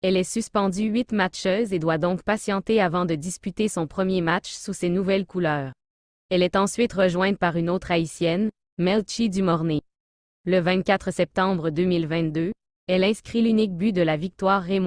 Elle est suspendue huit matcheuses et doit donc patienter avant de disputer son premier match sous ses nouvelles couleurs. Elle est ensuite rejointe par une autre haïtienne, Melchi Dumornay. Le 24 septembre 2022, elle inscrit l'unique but de la victoire Raymond.